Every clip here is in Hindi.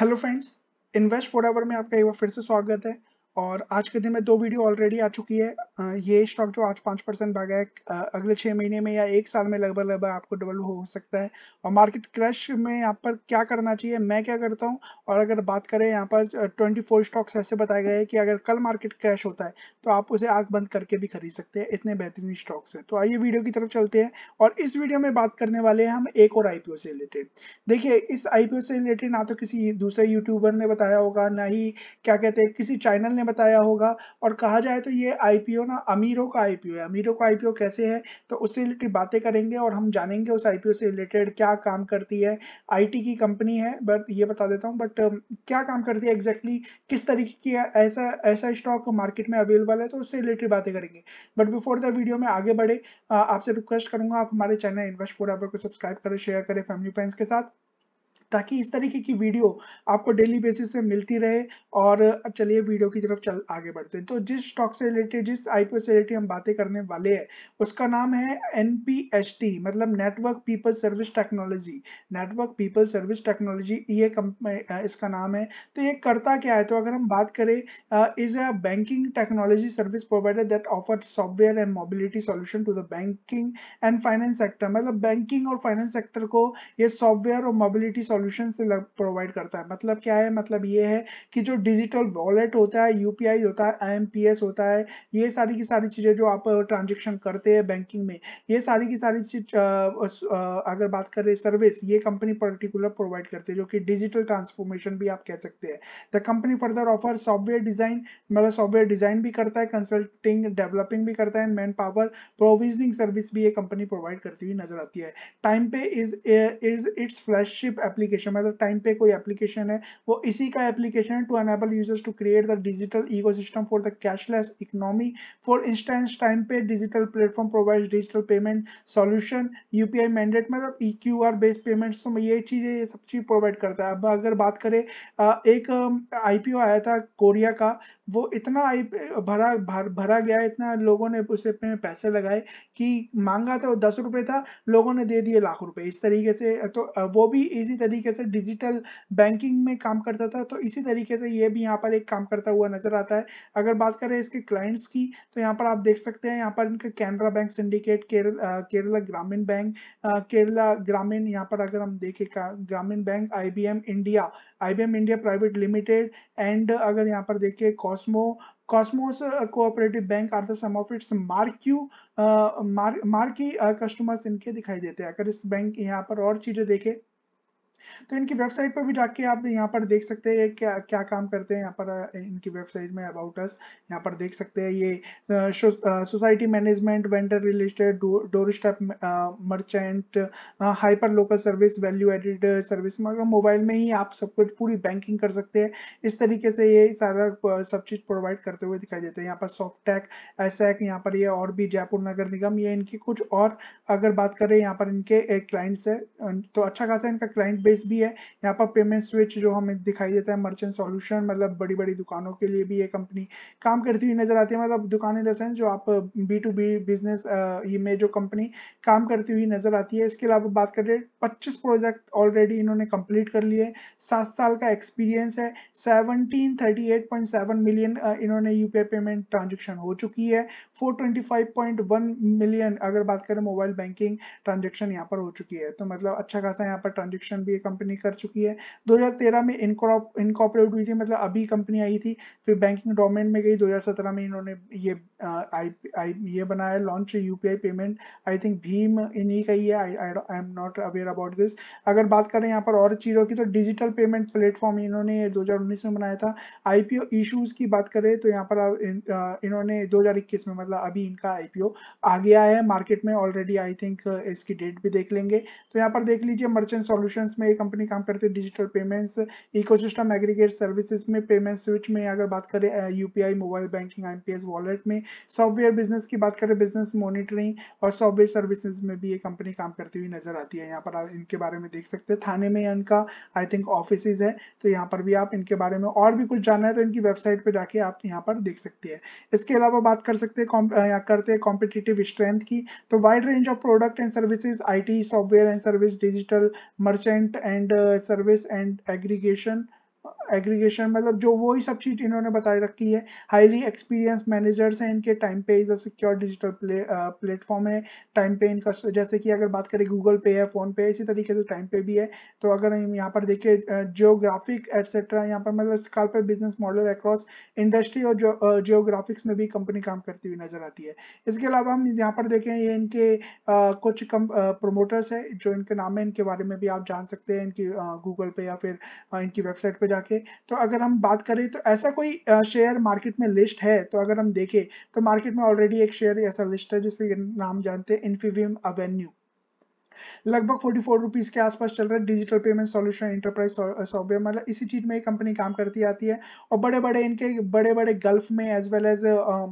हेलो फ्रेंड्स इन्वेस्ट फॉर में आपका एक बार फिर से स्वागत है और आज के दिन में दो वीडियो ऑलरेडी आ चुकी है ये स्टॉक जो आज पाँच परसेंट भागा है अगले छः महीने में या एक साल में लगभग लगभग आपको डबल हो सकता है और मार्केट क्रैश में यहाँ पर क्या करना चाहिए मैं क्या करता हूँ और अगर बात करें यहाँ पर ट्वेंटी फोर स्टॉक्स ऐसे बताए गए हैं कि अगर कल मार्केट क्रैश होता है तो आप उसे आग बंद करके भी खरीद सकते हैं इतने बेहतरीन स्टॉक्स हैं तो आइए वीडियो की तरफ चलते हैं और इस वीडियो में बात करने वाले हैं हम एक और आईपीओ से रिलेटेड देखिए इस आईपीओ से रिलेटेड ना तो किसी दूसरे यूट्यूबर ने बताया होगा ना ही क्या कहते हैं किसी चैनल ने बताया होगा और कहा जाए तो ये आईपीओ ना अमीरों का आईपीओ है अमीरों का आईपीओ कैसे है तो उससे रिलेटेड बातें करेंगे और हम जानेंगे उस आईपीओ से रिलेटेड क्या काम करती है आईटी की कंपनी है बट ये बता देता हूँ बट um, क्या काम करती है एग्जैक्टली exactly, किस तरीके की ऐसा ऐसा स्टॉक मार्केट में अवेलेबल है तो उससे रिलेटेड बातें करेंगे बट बिफोर द वीडियो में आगे बढ़े आपसे रिक्वेस्ट करूंगा आप हमारे चैनल इन्वेस्ट फोर को सब्सक्राइब करें शेयर करें फैमिली फ्रेंड्स के साथ ताकि इस तरीके की वीडियो आपको डेली बेसिस से मिलती रहे और अब चलिए वीडियो की तरफ चल आगे बढ़ते हैं तो जिस स्टॉक से रिलेटेड जिस आईपीओ से रिलेटेड हम बातें करने वाले हैं उसका नाम है एन मतलब network people service technology network people service technology ये इसका नाम है तो ये करता क्या है तो अगर हम बात करें is a banking technology service provider that offer software and mobility solution to the banking and finance sector मतलब बैंकिंग और फाइनेंस सेक्टर को ये सॉफ्टवेयर और मोबिलिटी सॉल्यूशन से प्रोवाइड करता है मतलब क्या है मतलब ये है कि जो डिजिटल वॉलेट होता है यूपीआई होता है आई होता है ये सारी की सारी चीज़ें जो आप ट्रांजेक्शन करते हैं बैंकिंग में ये सारी की सारी चीज अगर बात करें सर्विस ये कंपनी पर्टिकुलर प्रोवाइड करती है जो कि डिजिटल ट्रांसफॉर्मेशन भी आप कह सकते हैं the company further offer software design मतलब सॉफ्टवेयर डिजाइन भी करता है कंसल्टिंग डेवलपिंग भी करता है मैन पावर प्रोविजनिंग सर्विस भी ये कंपनी प्रोवाइड करती हुई नजर आती है time pay is is its flagship application application मतलब टाइम पे कोई एप्लीकेशन है वो इसी का एप्लीकेशन है to enable users to create the digital ecosystem for the cashless economy for instance time pay digital platform provide digital payment solution UPI mandate मतलब E Q R based payment तो ये चीज़ें ये सब चीज़ प्रोवाइड करता है अब अगर बात करें एक आईपीओ आया था कोरिया का वो इतना आई भरा भर, भरा गया इतना लोगों ने उसे पे पैसे लगाए कि मांगा था दस रुपये था लोगों ने दे दिए लाख रुपए इस तरीके से तो वो भी इसी तरीके तरीके से डिजिटल बैंकिंग में काम करता था तो इसी तरीके से ये भी यहाँ पर एक काम करता हुआ नजर आता है अगर बात करें इसके क्लाइंट्स की तो यहाँ पर आप देख सकते हैं यहाँ पर इनका Canara Bank Syndicate Kerala Kerala Gramin Bank Kerala ग्रामीण यहाँ पर अगर हम देखें Gramin Bank I India I India private limited and अगर यहाँ पर देखिए Cosmo Cosmos cooperative bank are the some of its marquee marquee customers इनके दिखाई देते हैं अगर इस बैंक यहाँ पर और चीजें देखें तो इनकी वेबसाइट पर भी जाके आप यहाँ पर देख सकते हैं क्या क्या काम करते हैं यहाँ पर इनकी वेबसाइट में अबाउट अस यहाँ पर देख सकते हैं ये society management vendor related door step merchant hyper local service value added service मगर मोबाइल में ही आप सब कुछ पूरी बैंकिंग कर सकते हैं इस तरीके से ये सारा सब चीज़ प्रोवाइड करते हुए दिखाई देते हैं यहाँ पर सॉफ्टैक एसैक यहाँ पर ये और भी जयपुर नगर निगम ये इनकी कुछ और अगर बात करें यहाँ पर इनके क्लाइंट्स है तो अच्छा खासा इनका क्लाइंट बेस भी है यहाँ पर पेमेंट स्विच जो हमें दिखाई देता है मर्चेंट सॉल्यूशन मतलब बड़ी बड़ी दुकानों के लिए भी ये कंपनी काम करती हुई नजर आती है मतलब दुकानें इन जो आप बी टू बी बिजनेस में जो कंपनी काम करती हुई नजर आती है इसके अलावा बात करें पच्चीस प्रोजेक्ट ऑलरेडी इन्होंने कंप्लीट कर लिए सात साल का एक्सपीरियंस है seventeen thirty eight point seven million इन्होंने यूपीआई पेमेंट ट्रांजेक्शन हो चुकी है four twenty five point one million अगर बात करें मोबाइल बैंकिंग ट्रांजेक्शन यहाँ पर हो चुकी है तो मतलब अच्छा खासा यहाँ पर ट्रांजेक्शन भी कंपनी कर चुकी है 2013 में इनकॉपरेट हुई थी मतलब अभी कंपनी आई थी फिर बैंकिंग डोमेन में गई 2017 में इन्होंने ये आई आई ये बनाया launch UPI payment I think भीम इन्हीं का ही है I I am not aware about this अगर बात करें यहाँ पर और चीज़ों की तो डिजिटल पेमेंट प्लेटफॉर्म इन्होंने दो में बनाया था आईपीओ इश्यूज की बात करें तो यहाँ पर इन्होंने दो में मतलब अभी इनका आईपीओ आ गया है मार्केट में ऑलरेडी आई थिंक इसकी डेट भी देख लेंगे तो यहाँ पर देख लीजिए मर्चेंट सॉल्यूशंस में ये कंपनी काम करती है digital payments ecosystem aggregate services में पेमेंट स्विच में अगर बात करें UPI mobile banking IPS wallet में सॉफ्टवेयर बिजनेस की बात करें बिजनेस मॉनिटरिंग और सॉफ्टवेयर सर्विसेज में भी ये कंपनी काम करती हुई नजर आती है यहाँ पर आप इनके बारे में देख सकते हैं थाने में इनका आई थिंक ऑफिस है तो यहाँ पर भी आप इनके बारे में और भी कुछ जानना है तो इनकी वेबसाइट पर जाके आप यहाँ पर देख सकते हैं इसके अलावा बात कर सकते हैं करते हैं कॉम्पिटेटिव स्ट्रेंथ की तो wide range of product and services IT software and service digital merchant and uh, service and aggregation aggregation मतलब जो वही सब चीज इन्होंने बताए रखी है हाईली एक्सपीरियंस मैनेजर्स हैं इनके time pay is a secure digital platform है टाइम पे इनका जैसे कि अगर बात करें गूगल पे है फोन पे इसी तरीके से टाइम पे भी है तो अगर हम यहाँ पर देखें जियोग्राफिक एटसेट्रा यहाँ पर मतलब पर बिजनेस मॉडल अक्रॉस इंडस्ट्री और जियोग्राफिक्स में भी कंपनी काम करती हुई नजर आती है इसके अलावा हम यहाँ पर देखें ये इनके कुछ कम प्रोमोटर्स है जो इनके नाम है इनके बारे में भी आप जान सकते हैं इनकी गूगल पे या फिर इनकी वेबसाइट पे जाके तो अगर हम बात करें तो ऐसा कोई शेयर मार्केट में लिस्ट है तो अगर हम देखें तो मार्केट में ऑलरेडी एक शेयर ऐसा लिस्ट है जिससे नाम जानते हैं इन्फीवियम अवेन्यू लगभग फोर्टी फोर रुपीज़ के आसपास चल रहा है digital payment solution enterprise software मतलब इसी चीज़ में कंपनी काम करती आती है और बड़े बड़े इनके बड़े बड़े गल्फ में एज वेल एज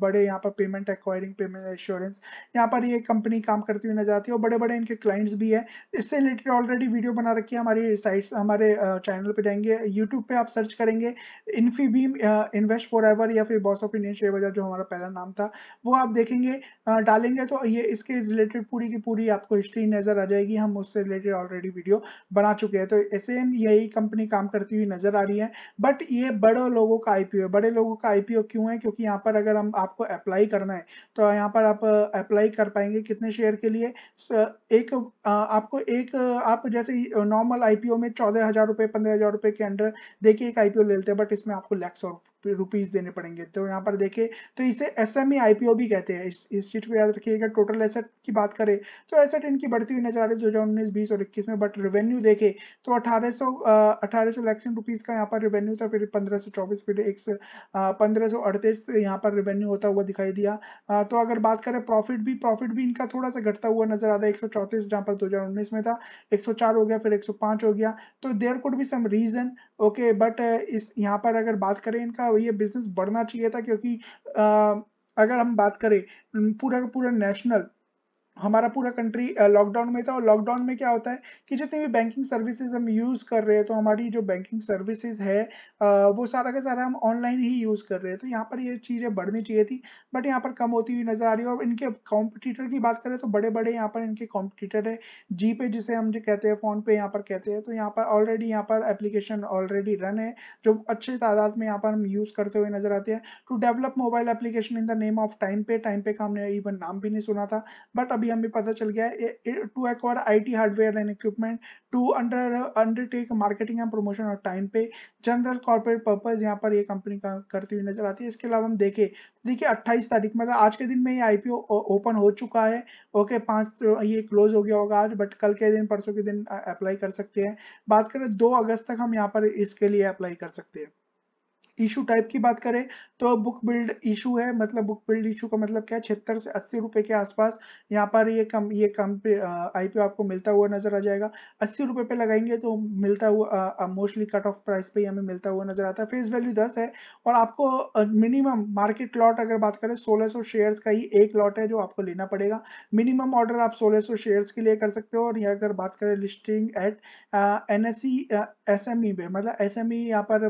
बड़े यहाँ पर पेमेंट एक्वायरिंग पेमेंट एश्योरेंस यहाँ पर ये कंपनी काम करती हुई नजर आती है और बड़े बड़े इनके क्लाइंट्स भी है इससे रिलेटेड ऑलरेडी वीडियो बना रखी है हमारी साइट हमारे चैनल पर जाएंगे यूट्यूब पे आप सर्च करेंगे इन्फीबीम इन्वेस्ट फॉर एवर या फिर बॉस ऑफ इंडियन शेयर बाजार जो हमारा पहला नाम था वो आप देखेंगे डालेंगे तो ये इसके रिलेटेड पूरी की पूरी आपको हिस्ट्री नजर आ जाएगी हम उससे रिलेटेड ऑलरेडी वीडियो बना चुके हैं तो सेम यही कंपनी काम करती हुई नजर आ रही है बट ये बड़े लोगों का आईपीओ है बड़े लोगों का आईपीओ क्यों है क्योंकि यहाँ पर अगर हम आपको अप्लाई करना है तो यहाँ पर आप अप्लाई कर पाएंगे कितने शेयर के लिए एक आपको एक आप जैसे नॉर्मल आईपीओ में चौदह हजार रुपए पंद्रह हजार रुपए के अंडर देखिए एक आईपीओ ले लेते हैं बट इसमें आपको लैक्स ऑफ रुपीज देने पड़ेंगे तो यहाँ पर देखें तो इसे एस एम e, भी कहते हैं इस इस चीज को याद रखिएगा टोटल एसेट की बात करें तो एसेट इनकी बढ़ती हुई नजर आ रही है दो हज़ार उन्नीस बीस और इक्कीस में बट रेवेन्यू देखे तो अठारह सौ अठारह सौ लैक्सिन रुपीज़ का यहाँ पर रेवेन्यू था फिर पंद्रह सौ चौबीस फिर एक सौ पंद्रह सौ अड़तीस यहाँ पर रेवेन्यू होता हुआ दिखाई दिया तो अगर बात करें प्रॉफिट भी प्रॉफिट भी इनका थोड़ा सा घटता हुआ नजर आ रहा है एक सौ चौतीस जहाँ पर दो हज़ार उन्नीस में था एक सौ चार हो गया फिर एक सौ पाँच हो गया तो देर कुड भी सम रीज़न ओके बट इस यहाँ पर अगर बात करें इनका और ये बिजनेस बढ़ना चाहिए था क्योंकि आ, अगर हम बात करें पूरा का पूरा नेशनल हमारा पूरा कंट्री लॉकडाउन में था और लॉकडाउन में क्या होता है कि जितनी भी बैंकिंग सर्विसेज हम यूज़ कर रहे हैं तो हमारी जो बैंकिंग सर्विसेज है वो सारा का सारा हम ऑनलाइन ही यूज़ कर रहे हैं तो यहाँ पर ये चीज़ें बढ़नी चाहिए थी बट यहाँ पर कम होती हुई नज़र आ रही है और इनके कॉम्पिटिटर की बात करें तो बड़े बड़े यहाँ पर इनके कॉम्पिटिटर है जी पे जिसे हम जो कहते हैं फ़ोन पे यहाँ पर कहते हैं तो यहाँ पर ऑलरेडी यहाँ पर एप्लीकेशन ऑलरेडी रन है जो अच्छे तादाद में यहाँ पर हम यूज़ करते हुए नज़र आते हैं to develop mobile application in the name of time pay time pay का हमने इवन नाम भी नहीं सुना था बट अभी हमें पता चल गया है to acquire IT hardware and equipment to under undertake marketing and promotion और time pay general corporate purpose यहाँ पर ये कंपनी का करती हुई नजर आती है इसके अलावा हम देखें तो देखिए अट्ठाईस तारीख मतलब आज के दिन में ये आईपीओ ओपन हो चुका है ओके पाँच ये क्लोज हो गया होगा आज बट कल के दिन परसों के दिन अप्लाई कर सकते हैं बात करें दो अगस्त तक हम यहाँ पर इसके लिए अप्लाई कर सकते हैं इशू टाइप की बात करें तो बुक बिल्ड इशू है मतलब बुक बिल्ड इशू का मतलब क्या है छिहत्तर से अस्सी रुपए के आसपास यहाँ पर ये कम ये कम पे आईपीओ आपको मिलता हुआ नजर आ जाएगा अस्सी रुपए पे लगाएंगे तो मिलता हुआ मोस्टली कट ऑफ प्राइस पे हमें मिलता हुआ नजर आता है फेस वैल्यू दस है और आपको मिनिमम मार्केट लॉट अगर बात करें सोलह सौ शेयर्स का ही एक लॉट है जो आपको लेना पड़ेगा मिनिमम ऑर्डर आप सोलह सौ शेयर्स के लिए कर सकते हो और यहाँ अगर बात करें listing at N S S M E पे मतलब एस एम ई यहाँ पर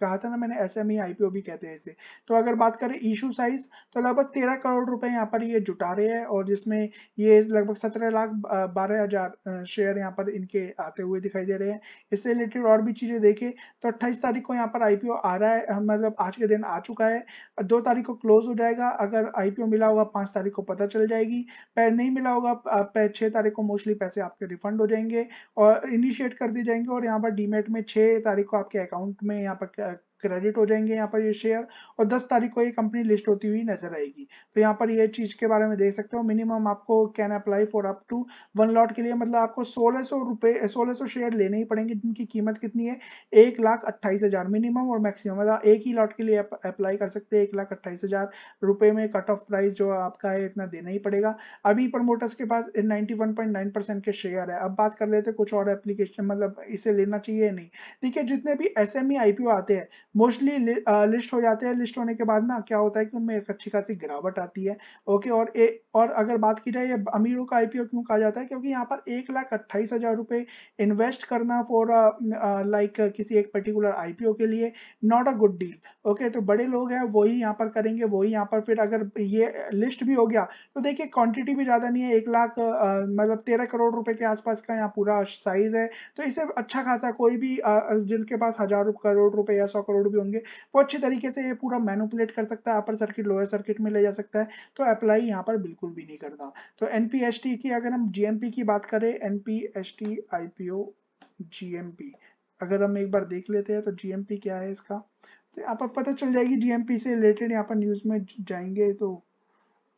कहा था ना मैंने एस एम आईपीओ भी कहते हैं इसे तो अगर बात करें इशू साइज तो लगभग तेरह करोड़ रुपए यहाँ पर ये जुटा रहे हैं और जिसमें ये लगभग सत्रह लाख बारह हजार शेयर यहाँ पर इनके आते हुए दिखाई दे रहे हैं इससे रिलेटेड और भी चीजें देखें तो अट्ठाईस तारीख को यहाँ पर आईपीओ आ रहा है मतलब आज के दिन आ चुका है दो तारीख को क्लोज हो जाएगा अगर आईपीओ मिला होगा पांच तारीख को पता चल जाएगी नहीं मिला होगा छह तारीख को मोस्टली पैसे आपके रिफंड हो जाएंगे और इनिशिएट कर दिए जाएंगे और यहाँ पर डीमेट में छह तारीख को आपके अकाउंट में यहाँ पर क्रेडिट हो जाएंगे यहाँ पर ये शेयर और 10 तारीख को ये कंपनी लिस्ट होती हुई नजर आएगी तो यहाँ पर ये चीज के बारे में देख सकते हो मिनिमम आपको can apply for up to one lot के लिए मतलब आपको सोलह सौ रुपए सोलह सौ शेयर लेने ही पड़ेंगे जिनकी कीमत कितनी है एक लाख अट्ठाईस हजार मिनिमम और मैक्सिमम मतलब एक ही लॉट के लिए अप्लाई कर सकते हैं एक लाख अट्ठाईस हजार रुपए में कट ऑफ प्राइस जो आपका है इतना देना ही पड़ेगा अभी प्रमोटर्स के पास नाइनटी के शेयर है अब बात कर लेते कुछ और एप्लीकेशन मतलब इसे लेना चाहिए नहीं देखिए जितने भी एस एम आईपीओ आते हैं मोस्टली लिस्ट uh, हो जाते हैं लिस्ट होने के बाद ना क्या होता है कि उनमें एक अच्छी खासी गिरावट आती है ओके और ए, और अगर बात की जाए अमीरों का आईपीओ क्यों कहा जाता है क्योंकि यहाँ पर एक लाख अट्ठाईस हजार रुपये इन्वेस्ट करना फॉर लाइक uh, uh, किसी एक पर्टिकुलर आईपीओ के लिए not a good deal okay तो बड़े लोग हैं वही यहाँ पर करेंगे वही यहाँ पर फिर अगर ये लिस्ट भी हो गया तो देखिए क्वांटिटी भी ज़्यादा नहीं है एक लाख मतलब तेरह करोड़ रुपए के आसपास का यहाँ पूरा साइज है तो इसे अच्छा खासा कोई भी जिनके पास हजार करोड़ रुपए या सौ करोड़ लोड भी होंगे वो अच्छे तरीके से ये पूरा मैनुपुलेट कर सकता है अपर सर्किट लोअर सर्किट में ले जा सकता है तो अप्लाई यहाँ पर बिल्कुल भी नहीं करता तो एन की अगर हम जी की बात करें एन पी एस टी अगर हम एक बार देख लेते हैं तो जी क्या है इसका तो यहाँ पर पता चल जाएगी जी से रिलेटेड यहाँ पर न्यूज़ में जाएंगे तो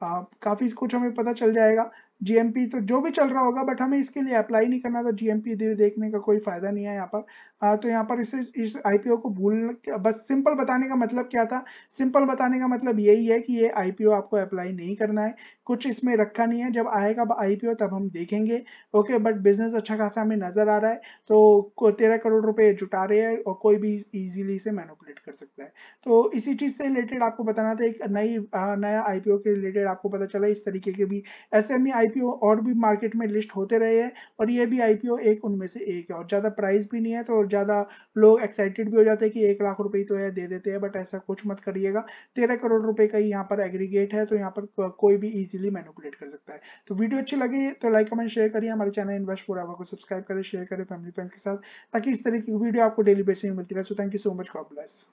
आप काफ़ी कुछ हमें पता चल जाएगा जीएमपी तो जो भी चल रहा होगा बट हमें इसके लिए अप्लाई नहीं करना तो जीएमपी देखने का कोई फायदा नहीं है यहाँ पर आ, हाँ, तो यहाँ पर इसे इस आईपीओ को भूल बस सिंपल बताने का मतलब क्या था सिंपल बताने का मतलब यही है कि ये आईपीओ आपको अप्लाई नहीं करना है कुछ इसमें रखा नहीं है जब आएगा आईपीओ तब हम देखेंगे ओके बट बिजनेस अच्छा खासा हमें नजर आ रहा है तो तेरह करोड़ रुपए जुटा रहे हैं और कोई भी ईजिली इसे मैनुपुलेट कर सकता है तो इसी चीज से रिलेटेड आपको बताना था एक नई नया आईपीओ के रिलेटेड आपको पता चला इस तरीके के भी एस एम आईपीओ और भी मार्केट में लिस्ट होते रहे हैं और ये भी आईपीओ एक उनमें से एक है और ज़्यादा प्राइस भी नहीं है तो ज़्यादा लोग एक्साइटेड भी हो जाते हैं कि एक लाख रुपये तो है दे देते हैं बट ऐसा कुछ मत करिएगा तेरह करोड़ रुपये का ही यहाँ पर एग्रीगेट है तो यहाँ पर कोई भी ईजिली मैनुपुलेट कर सकता है तो वीडियो अच्छी लगी तो लाइक कमेंट शेयर करिए हमारे चैनल इन्वेस्ट पूरा आवर को सब्सक्राइब करें शेयर करें फैमिली फ्रेंड्स के साथ ताकि इस तरह की वीडियो आपको डेली बेसिस में मिलती रहे so thank you so much god bless